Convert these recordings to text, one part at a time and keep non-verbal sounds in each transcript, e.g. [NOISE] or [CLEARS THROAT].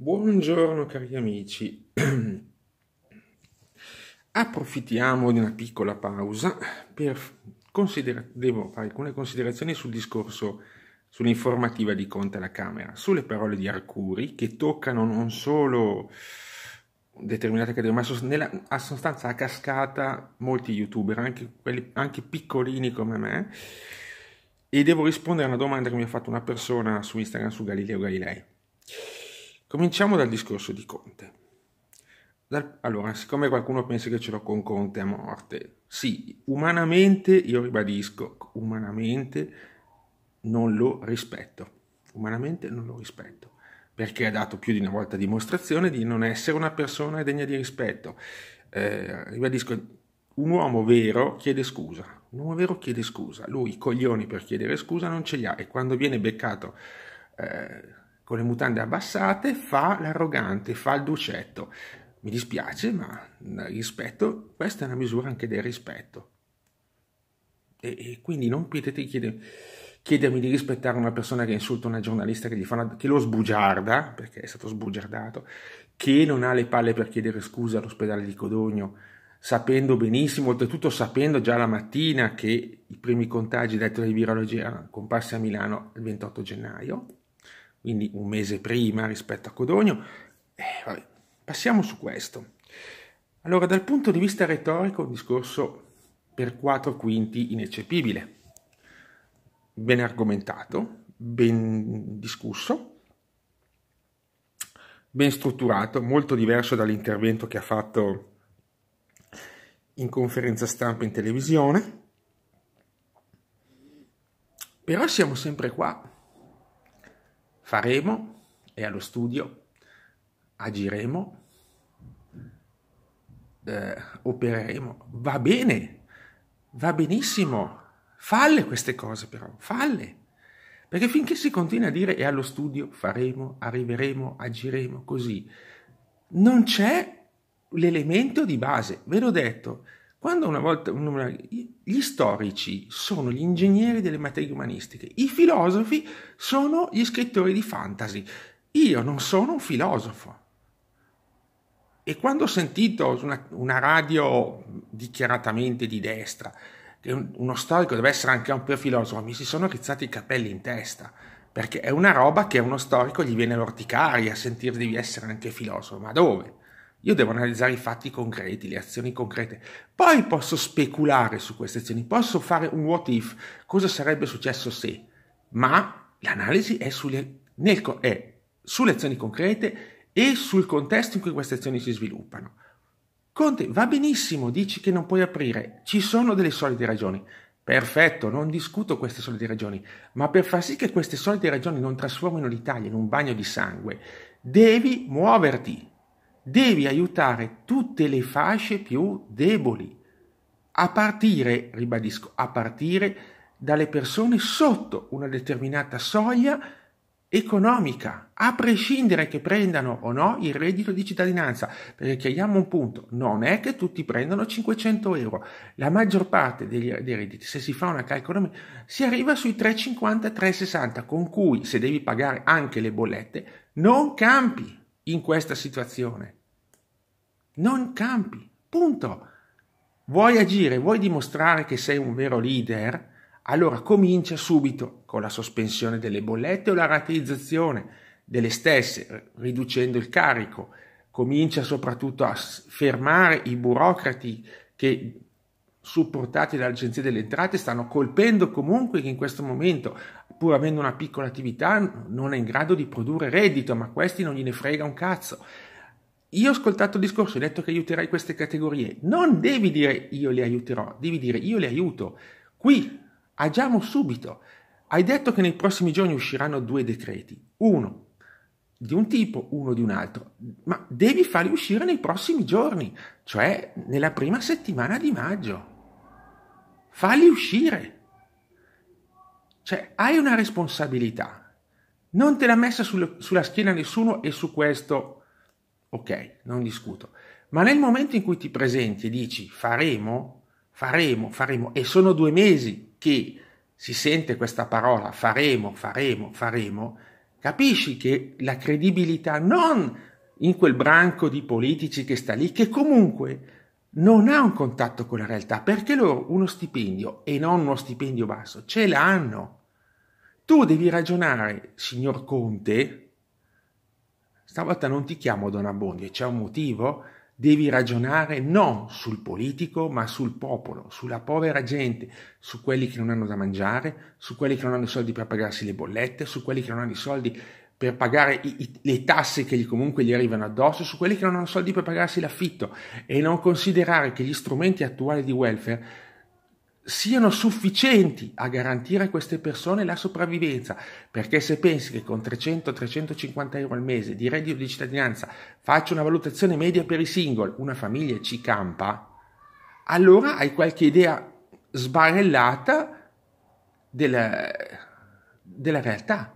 Buongiorno cari amici. [CLEARS THROAT] Approfittiamo di una piccola pausa per considerare devo fare alcune considerazioni sul discorso sull'informativa di Conte alla Camera, sulle parole di Arcuri che toccano non solo determinate categorie, ma sost- nella, a sostanza a cascata molti youtuber, anche, quelli, anche piccolini come me, e devo rispondere a una domanda che mi ha fatto una persona su Instagram su Galileo Galilei. Cominciamo dal discorso di Conte. Dal, allora, siccome qualcuno pensa che ce l'ho con Conte a morte, sì, umanamente, io ribadisco, umanamente non lo rispetto. Umanamente non lo rispetto, perché ha dato più di una volta dimostrazione di non essere una persona degna di rispetto. Eh, ribadisco, un uomo vero chiede scusa, un uomo vero chiede scusa, lui i coglioni per chiedere scusa non ce li ha e quando viene beccato eh, con le mutande abbassate, fa l'arrogante, fa il ducetto. Mi dispiace, ma rispetto, questa è una misura anche del rispetto. E, e quindi non potete chiedere, chiedermi di rispettare una persona che insulta una giornalista che, una, che lo sbugiarda, perché è stato sbugiardato, che non ha le palle per chiedere scusa all'ospedale di Codogno, sapendo benissimo, oltretutto sapendo già la mattina che i primi contagi detti dai virologi erano comparsi a Milano il 28 gennaio, quindi un mese prima rispetto a Codogno. Eh, Passiamo su questo. Allora, dal punto di vista retorico, un discorso per quattro quinti ineccepibile, ben argomentato, ben discusso, ben strutturato, molto diverso dall'intervento che ha fatto in conferenza stampa in televisione. Però siamo sempre qua faremo è allo studio, agiremo, eh, opereremo. Va bene, va benissimo. Falle queste cose però, falle. Perché finché si continua a dire è allo studio, faremo, arriveremo, agiremo, così, non c'è l'elemento di base. Ve l'ho detto, quando una volta gli storici sono gli ingegneri delle materie umanistiche, i filosofi sono gli scrittori di fantasy. Io non sono un filosofo. E quando ho sentito una, una radio dichiaratamente di destra che un, uno storico deve essere anche un filosofo, mi si sono rizzati i capelli in testa perché è una roba che a uno storico gli viene l'orticaria, sentire devi essere anche filosofo, ma dove? Io devo analizzare i fatti concreti, le azioni concrete. Poi posso speculare su queste azioni, posso fare un what if, cosa sarebbe successo se. Ma l'analisi è sulle, nel, è sulle azioni concrete e sul contesto in cui queste azioni si sviluppano. Conte, va benissimo, dici che non puoi aprire, ci sono delle solide ragioni. Perfetto, non discuto queste solide ragioni, ma per far sì che queste solide ragioni non trasformino l'Italia in un bagno di sangue, devi muoverti, devi aiutare tutte le fasce più deboli, a partire, ribadisco, a partire dalle persone sotto una determinata soglia economica, a prescindere che prendano o no il reddito di cittadinanza, perché chiariamo un punto, non è che tutti prendano 500 euro, la maggior parte degli, dei redditi, se si fa una calcolo, si arriva sui 350-360, con cui se devi pagare anche le bollette, non campi in questa situazione non campi, punto. Vuoi agire, vuoi dimostrare che sei un vero leader? Allora comincia subito con la sospensione delle bollette o la rateizzazione delle stesse, riducendo il carico. Comincia soprattutto a fermare i burocrati che supportati dall'Agenzia delle Entrate stanno colpendo comunque che in questo momento, pur avendo una piccola attività, non è in grado di produrre reddito, ma questi non gliene frega un cazzo io ho ascoltato il discorso, ho detto che aiuterai queste categorie. Non devi dire io le aiuterò, devi dire io le aiuto. Qui agiamo subito. Hai detto che nei prossimi giorni usciranno due decreti, uno di un tipo, uno di un altro, ma devi farli uscire nei prossimi giorni, cioè nella prima settimana di maggio. Falli uscire. Cioè, hai una responsabilità. Non te l'ha messa sul, sulla schiena nessuno e su questo ok, non discuto. Ma nel momento in cui ti presenti e dici faremo, faremo, faremo, e sono due mesi che si sente questa parola faremo, faremo, faremo, capisci che la credibilità non in quel branco di politici che sta lì, che comunque non ha un contatto con la realtà, perché loro uno stipendio e non uno stipendio basso ce l'hanno. Tu devi ragionare, signor Conte, stavolta non ti chiamo Don Abbondio, c'è un motivo, devi ragionare non sul politico, ma sul popolo, sulla povera gente, su quelli che non hanno da mangiare, su quelli che non hanno i soldi per pagarsi le bollette, su quelli che non hanno i soldi per pagare i, i, le tasse che gli comunque gli arrivano addosso, su quelli che non hanno soldi per pagarsi l'affitto e non considerare che gli strumenti attuali di welfare siano sufficienti a garantire a queste persone la sopravvivenza, perché se pensi che con 300-350 euro al mese di reddito di cittadinanza faccio una valutazione media per i single, una famiglia ci campa, allora hai qualche idea sbarellata della, della realtà,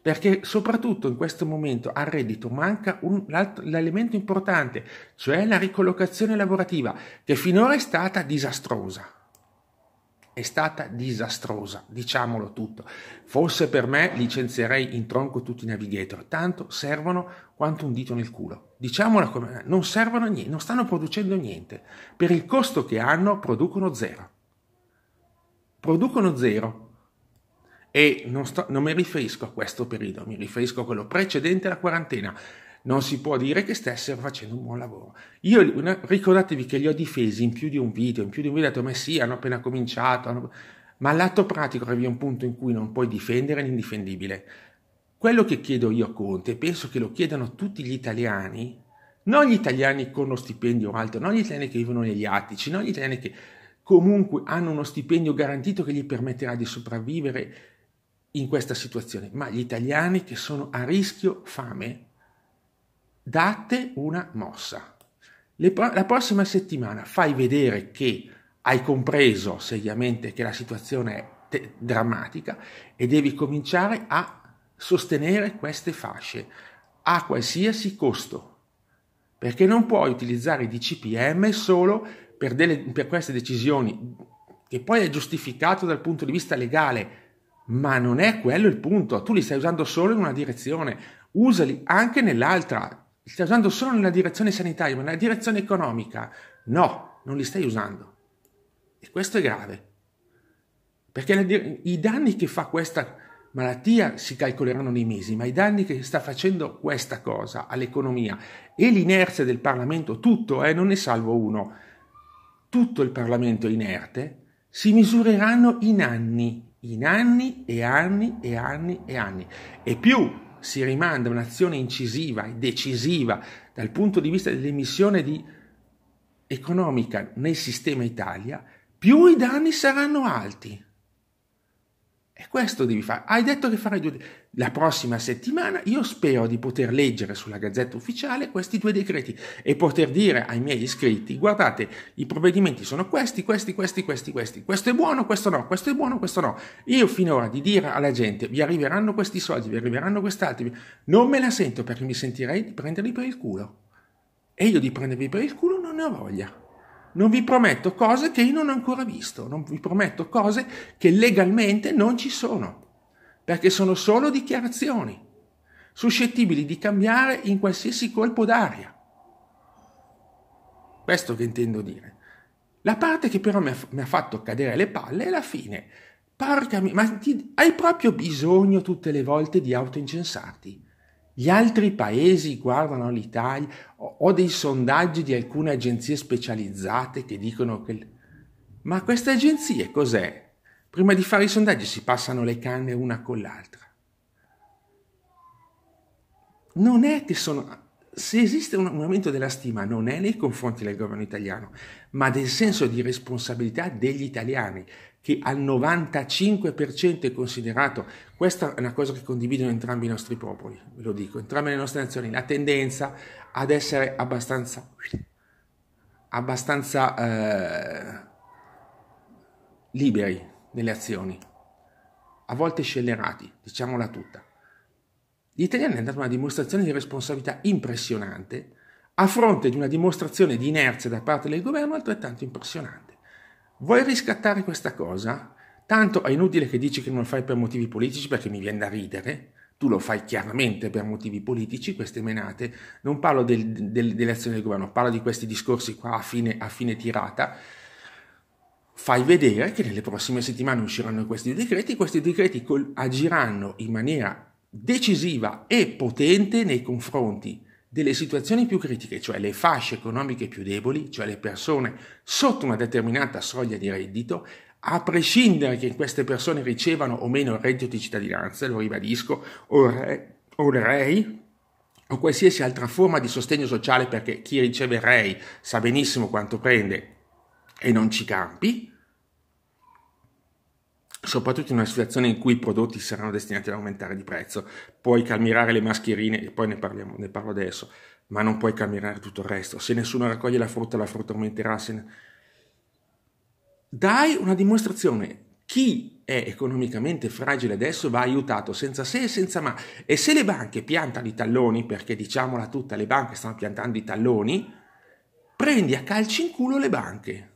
perché soprattutto in questo momento al reddito manca un, l'elemento importante, cioè la ricollocazione lavorativa, che finora è stata disastrosa è stata disastrosa, diciamolo tutto. Forse per me licenzierei in tronco tutti i navigator, tanto servono quanto un dito nel culo. Diciamola come non servono a niente, non stanno producendo niente. Per il costo che hanno producono zero. Producono zero. E non, sto, non mi riferisco a questo periodo, mi riferisco a quello precedente alla quarantena non si può dire che stessero facendo un buon lavoro. Io, una, ricordatevi che li ho difesi in più di un video, in più di un video ho detto, ma sì, hanno appena cominciato, hanno... ma all'atto pratico arrivi a un punto in cui non puoi difendere l'indifendibile. Quello che chiedo io a Conte, penso che lo chiedano tutti gli italiani, non gli italiani con uno stipendio alto, non gli italiani che vivono negli attici, non gli italiani che comunque hanno uno stipendio garantito che gli permetterà di sopravvivere in questa situazione, ma gli italiani che sono a rischio fame, date una mossa. Pro- la prossima settimana fai vedere che hai compreso seriamente che la situazione è te- drammatica e devi cominciare a sostenere queste fasce a qualsiasi costo, perché non puoi utilizzare i DCPM solo per, delle, per queste decisioni, che poi è giustificato dal punto di vista legale, ma non è quello il punto, tu li stai usando solo in una direzione, usali anche nell'altra, li stai usando solo nella direzione sanitaria, ma nella direzione economica no, non li stai usando. E questo è grave. Perché i danni che fa questa malattia si calcoleranno nei mesi, ma i danni che sta facendo questa cosa all'economia e l'inerzia del Parlamento, tutto, eh, non ne salvo uno, tutto il Parlamento è inerte, si misureranno in anni, in anni e anni e anni e anni. E più si rimanda un'azione incisiva e decisiva dal punto di vista dell'emissione di economica nel sistema Italia, più i danni saranno alti. E questo devi fare. Hai detto che farai due... La prossima settimana io spero di poter leggere sulla Gazzetta Ufficiale questi due decreti e poter dire ai miei iscritti, guardate, i provvedimenti sono questi, questi, questi, questi, questi. Questo è buono, questo no, questo è buono, questo no. Io finora di dire alla gente, vi arriveranno questi soldi, vi arriveranno quest'altro, non me la sento perché mi sentirei di prenderli per il culo. E io di prendervi per il culo non ne ho voglia non vi prometto cose che io non ho ancora visto, non vi prometto cose che legalmente non ci sono, perché sono solo dichiarazioni, suscettibili di cambiare in qualsiasi colpo d'aria. Questo che intendo dire. La parte che però mi ha, mi ha fatto cadere le palle è la fine. Porca mia, ma ti, hai proprio bisogno tutte le volte di autoincensarti? Gli altri paesi guardano l'Italia, ho dei sondaggi di alcune agenzie specializzate che dicono che... Ma queste agenzie cos'è? Prima di fare i sondaggi si passano le canne una con l'altra. Non è che sono... Se esiste un aumento della stima, non è nei confronti del governo italiano, ma del senso di responsabilità degli italiani, che al 95% è considerato, questa è una cosa che condividono entrambi i nostri popoli, ve lo dico, entrambe le nostre nazioni, la tendenza ad essere abbastanza, abbastanza eh, liberi nelle azioni, a volte scellerati, diciamola tutta. Gli italiani hanno dato una dimostrazione di responsabilità impressionante a fronte di una dimostrazione di inerzia da parte del governo altrettanto impressionante. Vuoi riscattare questa cosa? Tanto è inutile che dici che non lo fai per motivi politici perché mi viene da ridere. Tu lo fai chiaramente per motivi politici, queste menate. Non parlo del, del, delle azioni del governo, parlo di questi discorsi qua a fine, a fine tirata fai vedere che nelle prossime settimane usciranno questi decreti, questi decreti agiranno in maniera decisiva e potente nei confronti delle situazioni più critiche, cioè le fasce economiche più deboli, cioè le persone sotto una determinata soglia di reddito, a prescindere che queste persone ricevano o meno il reddito di cittadinanza, lo ribadisco, o, il, re, o il REI, o qualsiasi altra forma di sostegno sociale, perché chi riceve il REI sa benissimo quanto prende e non ci campi, soprattutto in una situazione in cui i prodotti saranno destinati ad aumentare di prezzo. Puoi calmirare le mascherine, e poi ne, parliamo, ne parlo adesso, ma non puoi calmirare tutto il resto. Se nessuno raccoglie la frutta, la frutta aumenterà. Ne... Dai una dimostrazione. Chi è economicamente fragile adesso va aiutato senza se e senza ma. E se le banche piantano i talloni, perché diciamola tutta, le banche stanno piantando i talloni, prendi a calci in culo le banche.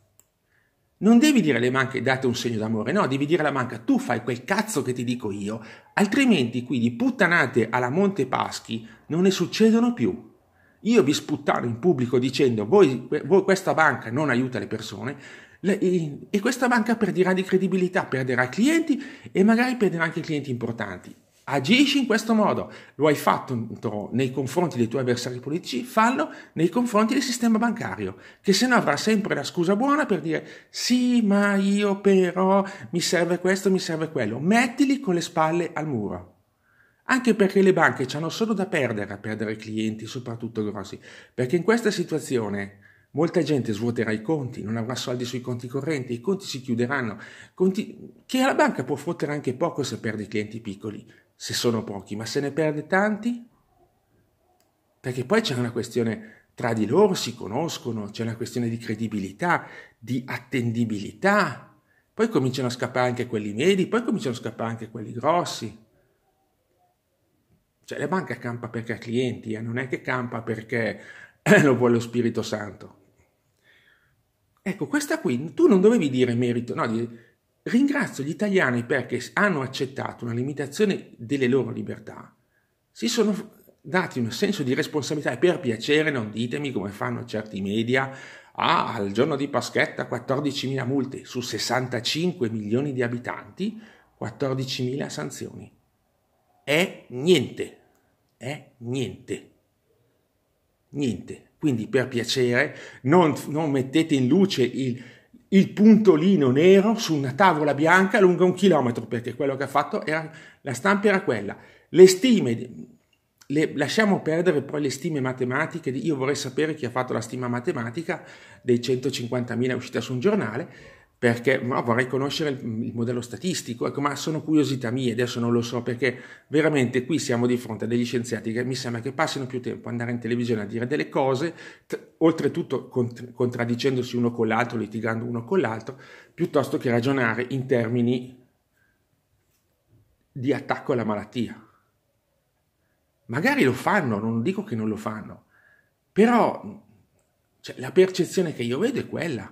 Non devi dire alle banche date un segno d'amore, no, devi dire alla banca tu fai quel cazzo che ti dico io, altrimenti qui di puttanate alla Monte Paschi non ne succedono più. Io vi sputtano in pubblico dicendo voi, voi questa banca non aiuta le persone e questa banca perderà di credibilità, perderà clienti e magari perderà anche clienti importanti agisci in questo modo, lo hai fatto nei confronti dei tuoi avversari politici, fallo nei confronti del sistema bancario, che se no avrà sempre la scusa buona per dire sì, ma io però mi serve questo, mi serve quello, mettili con le spalle al muro. Anche perché le banche hanno solo da perdere a perdere clienti, soprattutto grossi, perché in questa situazione molta gente svuoterà i conti, non avrà soldi sui conti correnti, i conti si chiuderanno, conti... che alla banca può fottere anche poco se perde i clienti piccoli se sono pochi, ma se ne perde tanti? Perché poi c'è una questione tra di loro, si conoscono, c'è una questione di credibilità, di attendibilità. Poi cominciano a scappare anche quelli medi, poi cominciano a scappare anche quelli grossi. Cioè la banca campa perché ha clienti, eh? non è che campa perché [CLEARS THROAT] lo vuole lo Spirito Santo. Ecco, questa qui, tu non dovevi dire merito, no, Ringrazio gli italiani perché hanno accettato una limitazione delle loro libertà, si sono dati un senso di responsabilità e per piacere non ditemi come fanno certi media, ah, al giorno di Paschetta 14.000 multe su 65 milioni di abitanti, 14.000 sanzioni. È niente, è niente, niente. Quindi per piacere non, non mettete in luce il il puntolino nero su una tavola bianca lunga un chilometro, perché quello che ha fatto era, la stampa era quella. Le stime, le, lasciamo perdere poi le stime matematiche, io vorrei sapere chi ha fatto la stima matematica dei 150.000 uscite su un giornale, perché no, vorrei conoscere il, il modello statistico, ecco, ma sono curiosità mie, adesso non lo so perché veramente qui siamo di fronte a degli scienziati che mi sembra che passino più tempo a andare in televisione a dire delle cose, t- oltretutto cont- contraddicendosi uno con l'altro, litigando uno con l'altro, piuttosto che ragionare in termini di attacco alla malattia. Magari lo fanno, non dico che non lo fanno, però cioè, la percezione che io vedo è quella.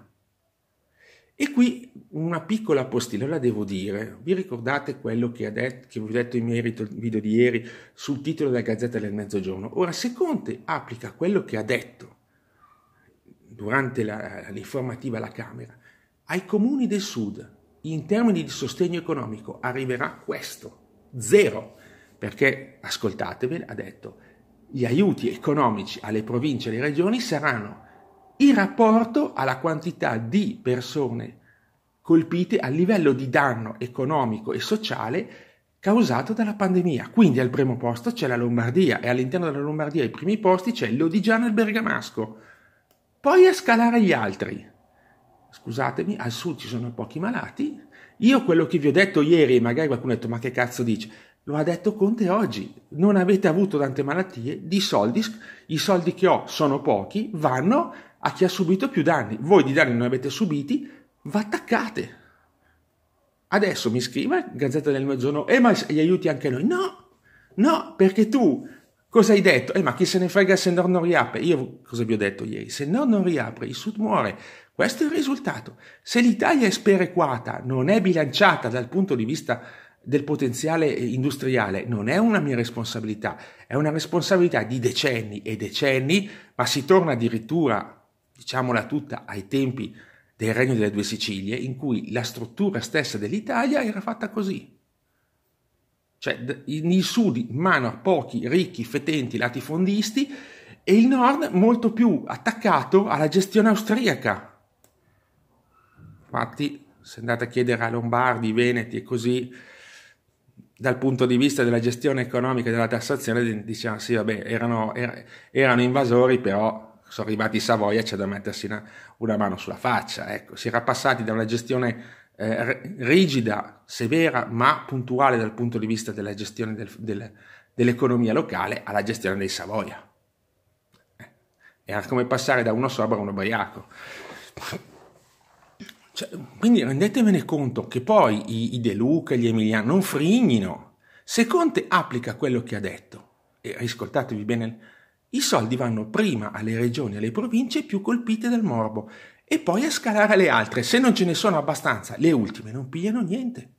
E qui una piccola postilla, la devo dire. Vi ricordate quello che, detto, che, vi ho detto in merito al video di ieri sul titolo della Gazzetta del Mezzogiorno? Ora, se Conte applica quello che ha detto durante la, l'informativa alla Camera ai comuni del Sud in termini di sostegno economico, arriverà questo, zero, perché, ascoltatevelo, ha detto, gli aiuti economici alle province e alle regioni saranno in rapporto alla quantità di persone colpite al livello di danno economico e sociale causato dalla pandemia. Quindi al primo posto c'è la Lombardia e all'interno della Lombardia ai primi posti c'è l'Odigiano e il Bergamasco. Poi a scalare gli altri. Scusatemi, al sud ci sono pochi malati. Io quello che vi ho detto ieri, magari qualcuno ha detto ma che cazzo dici? Lo ha detto Conte oggi, non avete avuto tante malattie, di soldi, i soldi che ho sono pochi, vanno a chi ha subito più danni. Voi di danni non avete subiti, va attaccate. Adesso mi scrive Gazzetta del Mezzogiorno, eh ma gli aiuti anche noi? No, no, perché tu cosa hai detto? Eh ma chi se ne frega se Nord non riapre? Io cosa vi ho detto ieri? Se Nord non riapre, il Sud muore. Questo è il risultato. Se l'Italia è sperequata, non è bilanciata dal punto di vista del potenziale eh, industriale non è una mia responsabilità, è una responsabilità di decenni e decenni, ma si torna addirittura diciamola tutta, ai tempi del Regno delle Due Sicilie, in cui la struttura stessa dell'Italia era fatta così. Cioè il sud in mano a pochi ricchi, fetenti, latifondisti e il nord molto più attaccato alla gestione austriaca. Infatti, se andate a chiedere a Lombardi, Veneti e così, dal punto di vista della gestione economica e della tassazione, diciamo sì, vabbè, erano, er- erano invasori, però sono arrivati in Savoia c'è da mettersi una, una mano sulla faccia. Ecco, si era passati da una gestione eh, rigida, severa, ma puntuale dal punto di vista della gestione del, del, dell'economia locale alla gestione dei Savoia. Eh, era come passare da uno sobrio a uno ubriaco. Cioè, quindi rendetevene conto che poi i, i De Luca e gli Emiliano non frignino. Se Conte applica quello che ha detto, e riscoltatevi bene Il, i soldi vanno prima alle regioni e alle province più colpite dal morbo e poi a scalare le altre. Se non ce ne sono abbastanza, le ultime non pigliano niente.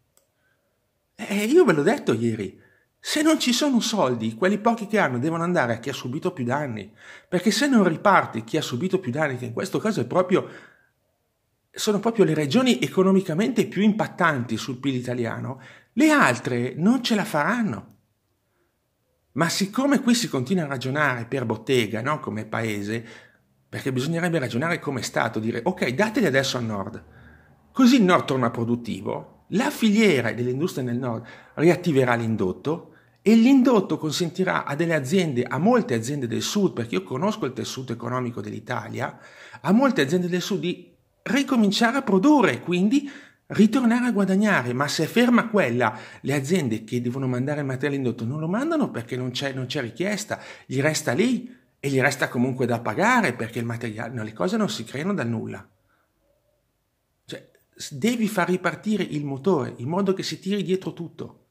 E eh, io ve l'ho detto ieri, se non ci sono soldi, quelli pochi che hanno devono andare a chi ha subito più danni, perché se non riparte chi ha subito più danni, che in questo caso proprio, sono proprio le regioni economicamente più impattanti sul PIL italiano, le altre non ce la faranno. Ma siccome qui si continua a ragionare per bottega, no? come paese, perché bisognerebbe ragionare come Stato, dire ok, dateli adesso al nord, così il nord torna produttivo, la filiera dell'industria nel nord riattiverà l'indotto e l'indotto consentirà a delle aziende, a molte aziende del sud, perché io conosco il tessuto economico dell'Italia, a molte aziende del sud di ricominciare a produrre, quindi ritornare a guadagnare, ma se ferma quella, le aziende che devono mandare il materiale indotto non lo mandano perché non c'è, non c'è richiesta, gli resta lì e gli resta comunque da pagare perché il materiale, no, le cose non si creano da nulla. Cioè, devi far ripartire il motore in modo che si tiri dietro tutto.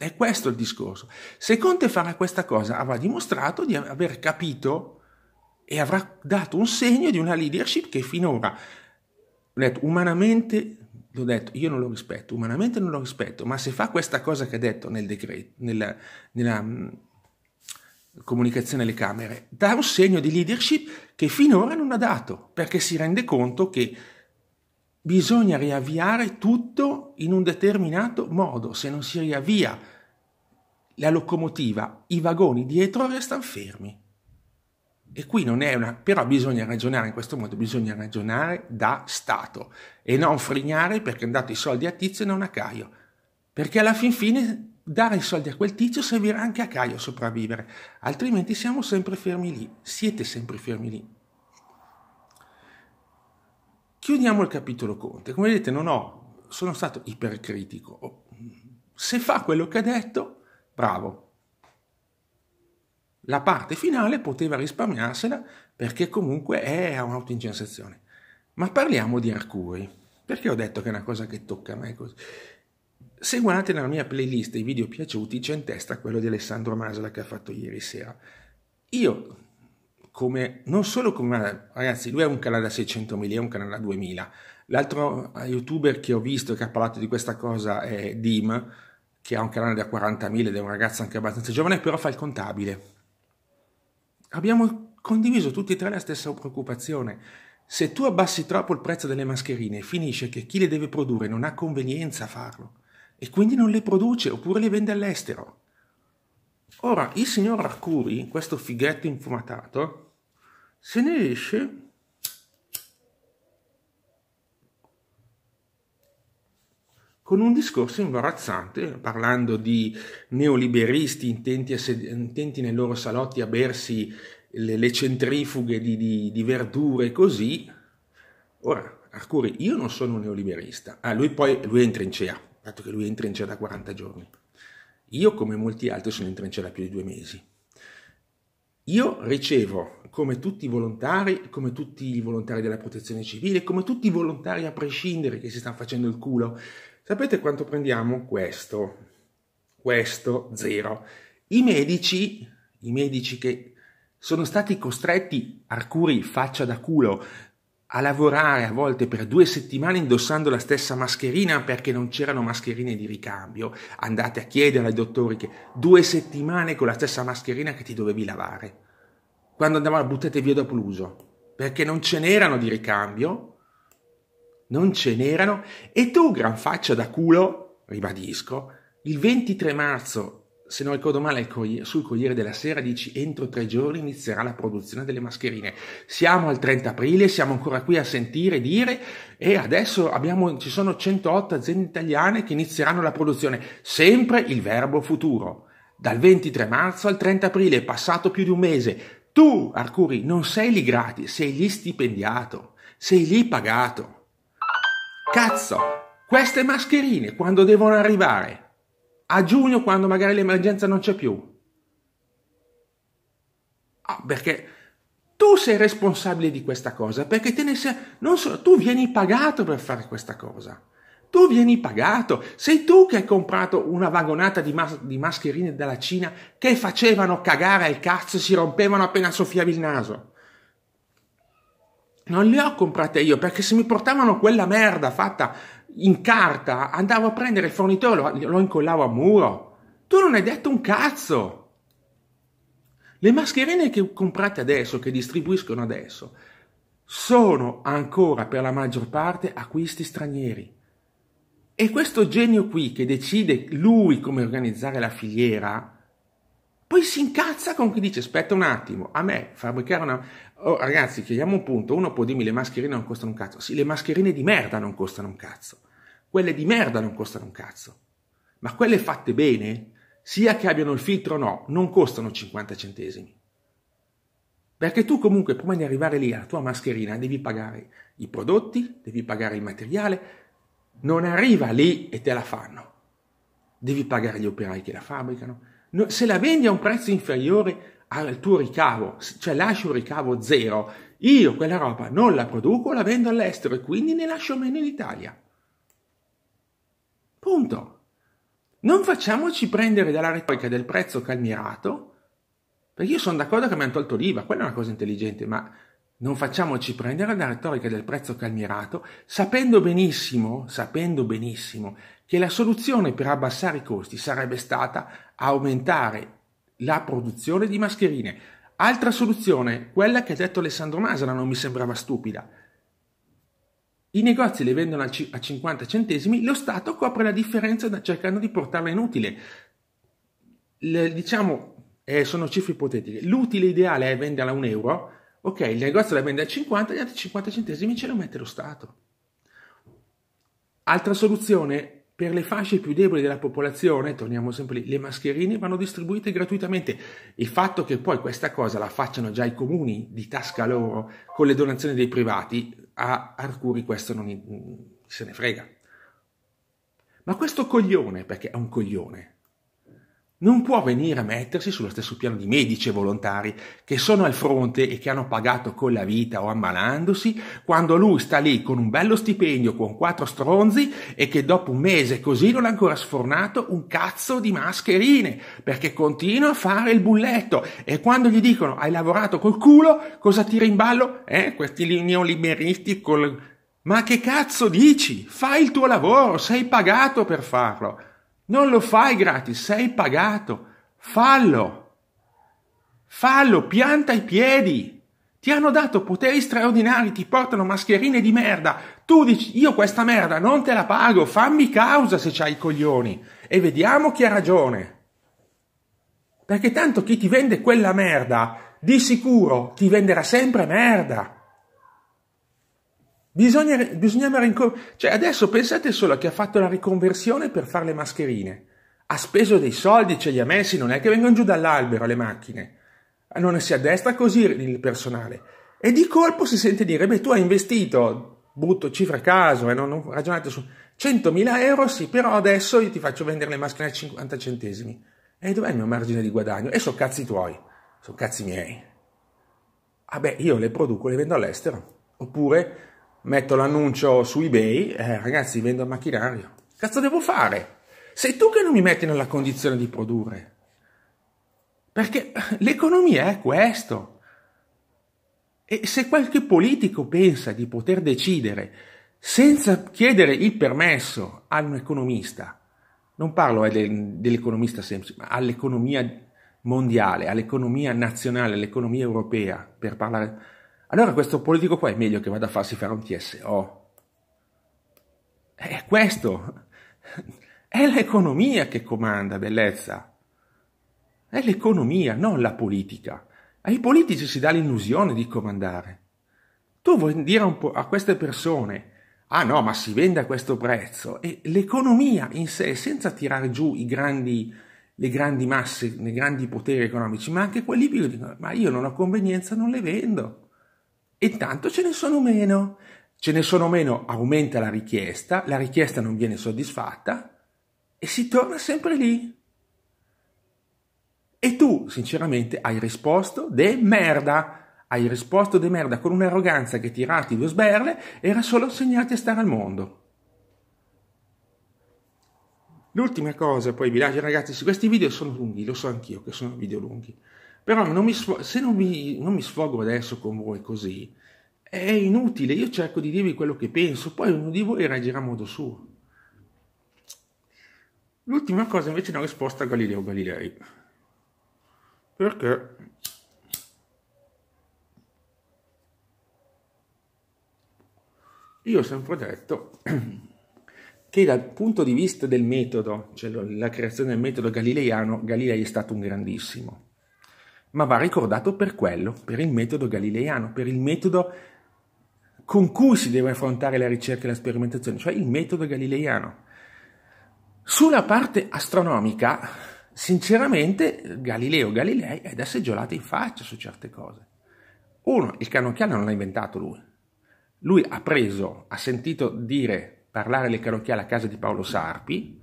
È questo il discorso. Se Conte farà questa cosa, avrà dimostrato di aver capito e avrà dato un segno di una leadership che finora ho detto, umanamente, l'ho detto, io non lo rispetto, umanamente non lo rispetto, ma se fa questa cosa che ha detto nel decreto, nella, nella mm, comunicazione alle Camere, dà un segno di leadership che finora non ha dato, perché si rende conto che bisogna riavviare tutto in un determinato modo, se non si riavvia la locomotiva, i vagoni dietro restano fermi. E qui non è una... però bisogna ragionare in questo modo, bisogna ragionare da Stato e non frignare perché hanno dato i soldi a Tizio e non a Caio. Perché alla fin fine dare i soldi a quel tizio servirà anche a Caio a sopravvivere, altrimenti siamo sempre fermi lì, siete sempre fermi lì. Chiudiamo il capitolo Conte. Come vedete non ho, sono stato ipercritico. Se fa quello che ha detto, bravo, la parte finale poteva risparmiarsela perché comunque è un'autoincensazione. Ma parliamo di Arcuri, perché ho detto che è una cosa che tocca a me così. Se guardate nella mia playlist i video piaciuti c'è in testa quello di Alessandro Masala che ha fatto ieri sera. Io, come, non solo come, ragazzi, lui è un canale da 600.000, è un canale da 2.000. L'altro youtuber che ho visto che ha parlato di questa cosa è Dim, che ha un canale da 40.000 ed è un ragazzo anche abbastanza giovane, però fa il contabile abbiamo condiviso tutti e tre la stessa preoccupazione. Se tu abbassi troppo il prezzo delle mascherine, finisce che chi le deve produrre non ha convenienza a farlo e quindi non le produce oppure le vende all'estero. Ora, il signor Arcuri, questo fighetto infumatato, se ne esce con un discorso imbarazzante, parlando di neoliberisti intenti, sed- intenti nei loro salotti a bersi le, le centrifughe di, di, di verdure così. Ora, Arcuri, io non sono un neoliberista. Ah, lui poi lui entra in CEA, dato che lui entra in CEA da 40 giorni. Io, come molti altri, sono in trincea da più di due mesi. Io ricevo, come tutti i volontari, come tutti i volontari della protezione civile, come tutti i volontari a prescindere che si stanno facendo il culo Sapete quanto prendiamo? Questo, questo zero. I medici, i medici che sono stati costretti, Arcuri faccia da culo, a lavorare a volte per due settimane indossando la stessa mascherina perché non c'erano mascherine di ricambio. Andate a chiedere ai dottori che due settimane con la stessa mascherina che ti dovevi lavare. Quando andavano buttate via dopo l'uso, perché non ce n'erano di ricambio non ce n'erano e tu, gran faccia da culo, ribadisco, il 23 marzo, se non ricordo male, sul Corriere della Sera dici entro tre giorni inizierà la produzione delle mascherine. Siamo al 30 aprile, siamo ancora qui a sentire dire e adesso abbiamo, ci sono 108 aziende italiane che inizieranno la produzione, sempre il verbo futuro. Dal 23 marzo al 30 aprile è passato più di un mese. Tu, Arcuri, non sei lì gratis, sei lì stipendiato, sei lì pagato. Cazzo, queste mascherine quando devono arrivare? A giugno quando magari l'emergenza non c'è più? Ah, perché tu sei responsabile di questa cosa, perché te ne sei, non so, tu vieni pagato per fare questa cosa. Tu vieni pagato, sei tu che hai comprato una vagonata di, mas- di mascherine dalla Cina che facevano cagare al cazzo e si rompevano appena soffiavi il naso non le ho comprate io perché se mi portavano quella merda fatta in carta, andavo a prendere il fornitore, lo, lo incollavo a muro. Tu non hai detto un cazzo. Le mascherine che comprate adesso, che distribuiscono adesso, sono ancora per la maggior parte acquisti stranieri. E questo genio qui che decide lui come organizzare la filiera, poi si incazza con chi dice aspetta un attimo, a me, fabbricare una, Oh, ragazzi, chiediamo un punto. Uno può dirmi le mascherine non costano un cazzo. Sì, le mascherine di merda non costano un cazzo. Quelle di merda non costano un cazzo. Ma quelle fatte bene, sia che abbiano il filtro o no, non costano 50 centesimi. Perché tu comunque prima di arrivare lì alla tua mascherina devi pagare i prodotti, devi pagare il materiale. Non arriva lì e te la fanno. Devi pagare gli operai che la fabbricano. Se la vendi a un prezzo inferiore al tuo ricavo, cioè lasci un ricavo zero, io quella roba non la produco, la vendo all'estero e quindi ne lascio meno in Italia. Punto. Non facciamoci prendere dalla retorica del prezzo calmierato, perché io sono d'accordo che mi hanno tolto l'IVA, quella è una cosa intelligente, ma non facciamoci prendere dalla retorica del prezzo calmierato, sapendo benissimo, sapendo benissimo che la soluzione per abbassare i costi sarebbe stata aumentare la produzione di mascherine. Altra soluzione, quella che ha detto Alessandro Masala non mi sembrava stupida. I negozi le vendono a 50 centesimi, lo Stato copre la differenza cercando di portarla inutile. Le, diciamo, eh, sono cifre ipotetiche. L'utile ideale è venderla a un euro, ok, il negozio la vende a 50, gli altri 50 centesimi ce lo mette lo Stato. Altra soluzione, per le fasce più deboli della popolazione, torniamo sempre lì, le mascherine vanno distribuite gratuitamente. Il fatto che poi questa cosa la facciano già i comuni di tasca loro con le donazioni dei privati, a Arcuri questo non mm, se ne frega. Ma questo coglione, perché è un coglione, non può venire a mettersi sullo stesso piano di medici e volontari che sono al fronte e che hanno pagato con la vita o ammalandosi, quando lui sta lì con un bello stipendio con quattro stronzi e che dopo un mese così non ha ancora sfornato un cazzo di mascherine, perché continua a fare il bulletto e quando gli dicono hai lavorato col culo, cosa tira in ballo? Eh, questi neoliberisti col... Ma che cazzo dici? Fai il tuo lavoro, sei pagato per farlo. Non lo fai gratis, sei pagato. Fallo. Fallo, pianta i piedi. Ti hanno dato poteri straordinari, ti portano mascherine di merda. Tu dici, io questa merda non te la pago, fammi causa se c'hai i coglioni. E vediamo chi ha ragione. Perché tanto chi ti vende quella merda, di sicuro ti venderà sempre merda. Bisogna, bisognava rincorrere. Cioè, adesso pensate solo che ha fatto la riconversione per fare le mascherine. Ha speso dei soldi, ce li ha messi, non è che vengono giù dall'albero le macchine. Ah, non si addestra così il personale. E di colpo si sente dire, beh, tu hai investito, butto cifra a caso, e eh, non, non ragionate su 100.000 euro, sì, però adesso io ti faccio vendere le mascherine a 50 centesimi. E dov'è il mio margine di guadagno? E sono cazzi tuoi, sono cazzi miei. Vabbè, ah, io le produco, le vendo all'estero. Oppure metto l'annuncio su eBay, eh, ragazzi, vendo il macchinario. Cazzo devo fare? Sei tu che non mi metti nella condizione di produrre. Perché eh, l'economia è questo. E se qualche politico pensa di poter decidere senza chiedere il permesso ad un economista, non parlo eh, dell'economista semplice, ma all'economia mondiale, all'economia nazionale, all'economia europea, per parlare allora questo politico qua è meglio che vada a farsi fare un TSO. È questo. È l'economia che comanda, bellezza. È l'economia, non la politica. Ai politici si dà l'illusione di comandare. Tu vuoi dire a queste persone, ah no, ma si vende a questo prezzo. E l'economia in sé, senza tirare giù i grandi, le grandi masse, i grandi poteri economici, ma anche quelli più dicono, ma io non ho convenienza, non le vendo e tanto ce ne sono meno. Ce ne sono meno, aumenta la richiesta, la richiesta non viene soddisfatta e si torna sempre lì. E tu, sinceramente, hai risposto de merda. Hai risposto de merda con un'arroganza che tirati due sberle era solo insegnarti a stare al mondo. L'ultima cosa, poi vi lascio ragazzi, questi video sono lunghi, lo so anch'io che sono video lunghi. Però non mi, se non mi, non mi sfogo adesso con voi così, è inutile, io cerco di dirvi quello che penso, poi ognuno di voi reagirà a modo suo. L'ultima cosa invece è una risposta a Galileo Galilei. Perché io ho sempre detto [CLEARS THROAT] che dal punto di vista del metodo, cioè la creazione del metodo galileiano, Galilei è stato un grandissimo ma va ricordato per quello, per il metodo galileiano, per il metodo con cui si deve affrontare la ricerca e la sperimentazione, cioè il metodo galileiano. Sulla parte astronomica, sinceramente, Galileo Galilei è da seggiolata in faccia su certe cose. Uno, il cannocchiale non l'ha inventato lui. Lui ha preso, ha sentito dire, parlare del cannocchiale a casa di Paolo Sarpi,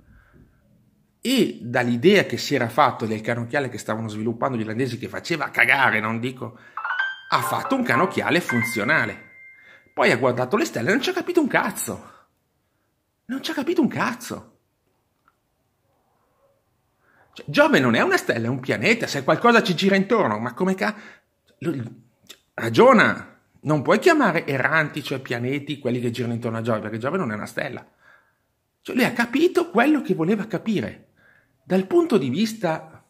e dall'idea che si era fatto del canocchiale che stavano sviluppando gli irlandesi che faceva cagare, non dico, ha fatto un canocchiale funzionale. Poi ha guardato le stelle e non ci ha capito un cazzo. Non ci ha capito un cazzo. Cioè, Giove non è una stella, è un pianeta, se qualcosa ci gira intorno, ma come cazzo... Ragiona! Non puoi chiamare erranti, cioè pianeti, quelli che girano intorno a Giove, perché Giove non è una stella. Cioè lui ha capito quello che voleva capire. Dal punto di vista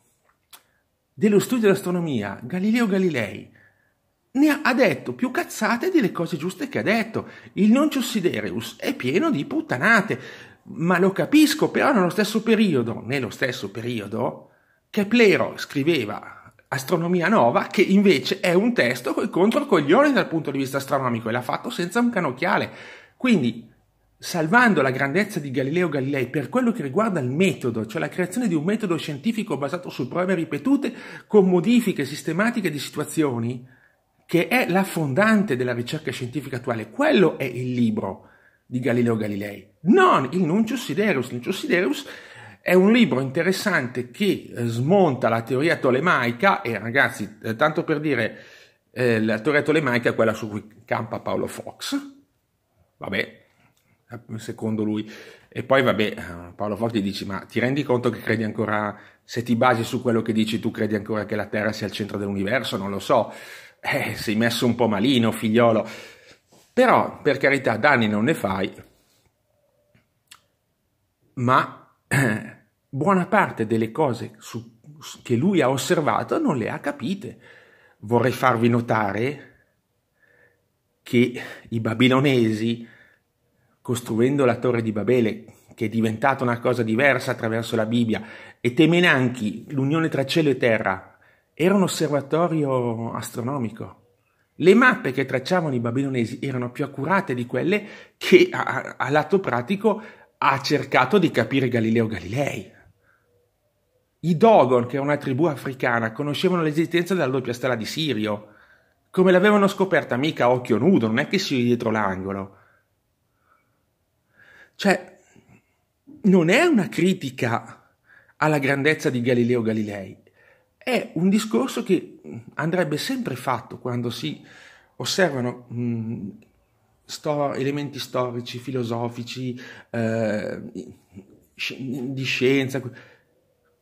dello studio dell'astronomia, Galileo Galilei ne ha, detto più cazzate delle cose giuste che ha detto. Il Noncius Sidereus è pieno di puttanate, ma lo capisco, però nello stesso periodo, nello stesso periodo, Keplero scriveva Astronomia Nova, che invece è un testo coi controcoglioni dal punto di vista astronomico e l'ha fatto senza un canocchiale. Quindi salvando la grandezza di Galileo Galilei per quello che riguarda il metodo, cioè la creazione di un metodo scientifico basato su prove ripetute con modifiche sistematiche di situazioni, che è la fondante della ricerca scientifica attuale. Quello è il libro di Galileo Galilei, non il Nuncius Siderus. Nuncius Siderus è un libro interessante che eh, smonta la teoria tolemaica e ragazzi, eh, tanto per dire, eh, la teoria tolemaica è quella su cui campa Paolo Fox. Vabbè, eh, secondo lui. E poi vabbè, eh, Paolo Forti dice, ma ti rendi conto che credi ancora, se ti basi su quello che dici tu, credi ancora che la Terra sia il centro dell'universo? Non lo so, eh, sei messo un po' malino, figliolo. Però, per carità, danni non ne fai, ma eh, buona parte delle cose su, su, che lui ha osservato non le ha capite. Vorrei farvi notare che i babilonesi, costruendo la torre di Babele, che è diventata una cosa diversa attraverso la Bibbia, e Temenanchi, l'unione tra cielo e terra, era un osservatorio astronomico. Le mappe che tracciavano i babilonesi erano più accurate di quelle che a, a lato pratico ha cercato di capire Galileo Galilei. I Dogon, che è una tribù africana, conoscevano l'esistenza della doppia stella di Sirio. Come l'avevano scoperta mica a occhio nudo, non è che si vede dietro l'angolo. Cioè, non è una critica alla grandezza di Galileo Galilei, è un discorso che andrebbe sempre fatto quando si osservano mh, stor- elementi storici, filosofici, eh, di scienza.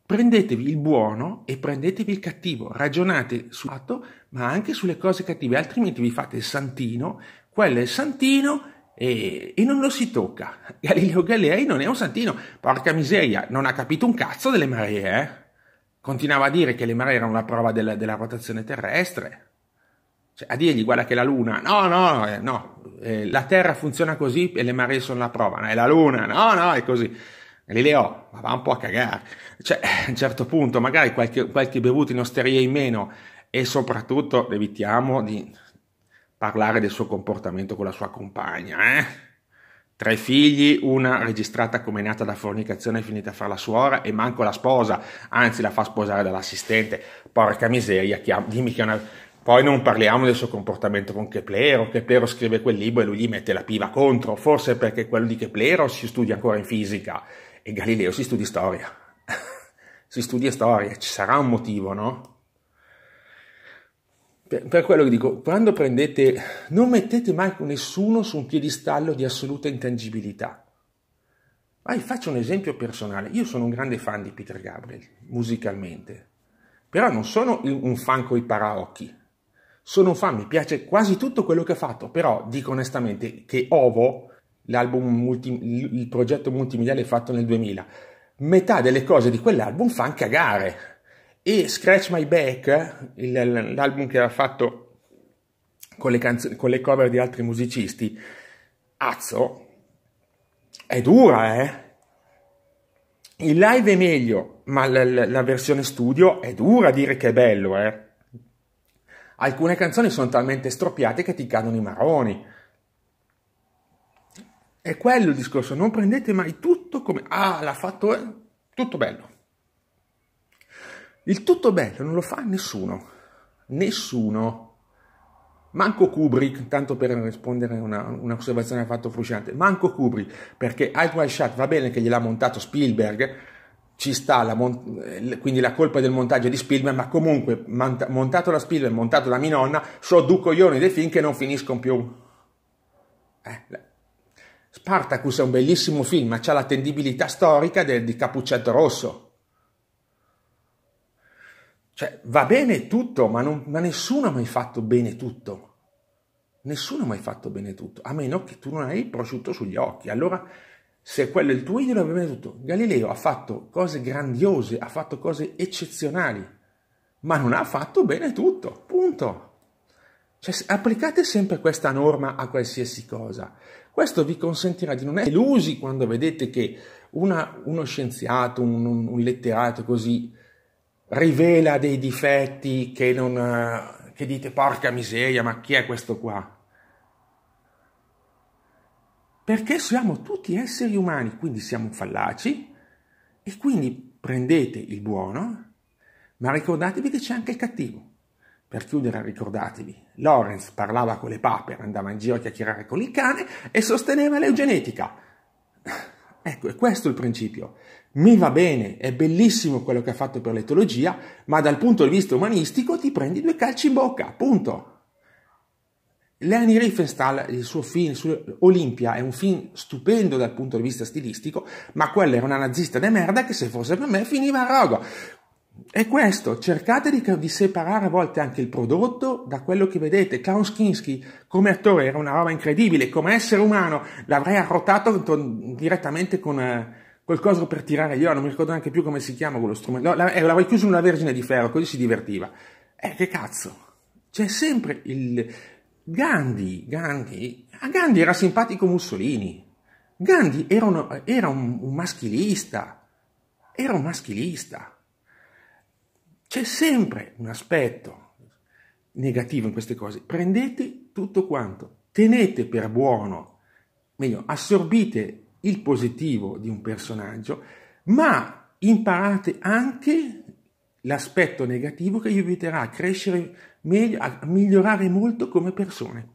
Prendetevi il buono e prendetevi il cattivo, ragionate sul fatto, ma anche sulle cose cattive, altrimenti vi fate il santino, quello è il santino e, e, non lo si tocca. [LAUGHS] Galileo Galilei non è un santino, porca miseria, non ha capito un cazzo delle maree, eh? Continuava a dire che le maree erano la prova della, della rotazione terrestre. Cioè, a dirgli, guarda che la Luna, no, no, eh, no, eh, la Terra funziona così e le maree sono la prova, no, è la Luna, no, no, è così. Galileo, ma va un po' a cagare. Cioè, [LAUGHS] a un certo punto, magari qualche, qualche bevuta in osteria in meno e soprattutto evitiamo di parlare del suo comportamento con la sua compagna, eh? Tre figli, una registrata come nata da fornicazione finita fra la suora e manco la sposa, anzi la fa sposare dall'assistente. Porca miseria, chiam- dimmi che è una... Poi non parliamo del suo comportamento con Keplero, Keplero scrive quel libro e lui gli mette la piva contro, forse perché quello di Keplero si studia ancora in fisica e Galileo si studia storia. [LAUGHS] si studia storia, ci sarà un motivo, no? per, per quello che dico, quando prendete, non mettete mai nessuno su un piedistallo di assoluta intangibilità. Ma faccio un esempio personale. Io sono un grande fan di Peter Gabriel, musicalmente. Però non sono un fan coi paraocchi. Sono un fan, mi piace quasi tutto quello che ha fatto. Però dico onestamente che Ovo, multi, il progetto multimediale fatto nel 2000, metà delle cose di quell'album fan cagare. E Scratch My Back, il, l'album che aveva fatto con le, canzo- con le cover di altri musicisti, azzo, è dura, eh? Il live è meglio, ma la, la, la, versione studio è dura a dire che è bello, eh? Alcune canzoni sono talmente stroppiate che ti cadono i marroni. È quello il discorso, non prendete mai tutto come... Ah, l'ha fatto... Eh? Tutto bello. Il tutto bello non lo fa nessuno, nessuno. Manco Kubrick, tanto per rispondere a una, un'osservazione fatto frusciante, manco Kubrick, perché Eyes Wide Shut va bene che gliel'ha montato Spielberg, ci sta la eh, quindi la colpa del montaggio di Spielberg, ma comunque montato da Spielberg, montato da mia nonna, so due coglioni dei film che non finiscono più. Eh, la- Spartacus è un bellissimo film, ma ha l'attendibilità storica del- di Cappuccetto Rosso cioè, va bene tutto, ma, non, ma nessuno ha mai fatto bene tutto. Nessuno ha mai fatto bene tutto, a meno che tu non hai il prosciutto sugli occhi. Allora, se quello è il tuo idolo, va bene tutto. Galileo ha fatto cose grandiose, ha fatto cose eccezionali, ma non ha fatto bene tutto, punto. Cioè, applicate sempre questa norma a qualsiasi cosa. Questo vi consentirà di non essere illusi quando vedete che una, uno scienziato, un, un, un letterato così rivela dei difetti che, non, che dite porca miseria, ma chi è questo qua? Perché siamo tutti esseri umani, quindi siamo fallaci e quindi prendete il buono, ma ricordatevi che c'è anche il cattivo. Per chiudere, ricordatevi, Lorenz parlava con le papere, andava in giro a chiacchierare con il cane e sosteneva l'eugenetica. Ecco, è questo il principio mi va bene, è bellissimo quello che ha fatto per l'etologia, ma dal punto di vista umanistico ti prendi due calci in bocca, punto. Leani Riefenstahl, il suo film sull'Olimpia, è un film stupendo dal punto di vista stilistico, ma quella era una nazista de merda che se fosse per me finiva a rogo. È questo, cercate di, di, separare a volte anche il prodotto da quello che vedete. Klaus Kinski come attore era una roba incredibile, come essere umano l'avrei arrotato direttamente con... Eh, qualcosa per tirare gli ori, non mi ricordo neanche più come si chiama quello strumento, no, eh, l'avrei chiuso in una vergine di ferro, così si divertiva. Eh, che cazzo, c'è sempre il... Gandhi, Gandhi, a ah, Gandhi era simpatico Mussolini, Gandhi era, un, era un, un maschilista, era un maschilista. C'è sempre un aspetto negativo in queste cose, prendete tutto quanto, tenete per buono, meglio, assorbite il positivo di un personaggio, ma imparate anche l'aspetto negativo che vi aiuterà a crescere meglio, a migliorare molto come persone.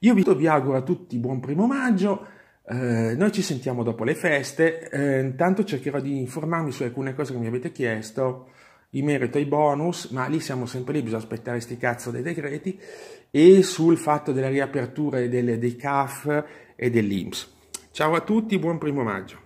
Io vi, auguro a tutti buon primo maggio. Eh, noi ci sentiamo dopo le feste, eh, intanto cercherò di informarmi su alcune cose che mi avete chiesto in merito ai bonus, ma lì siamo sempre lì, bisogna aspettare sti cazzo dei decreti, e sul fatto della riapertura delle, dei CAF e dell'IMSS. Ciao a tutti, buon primo maggio.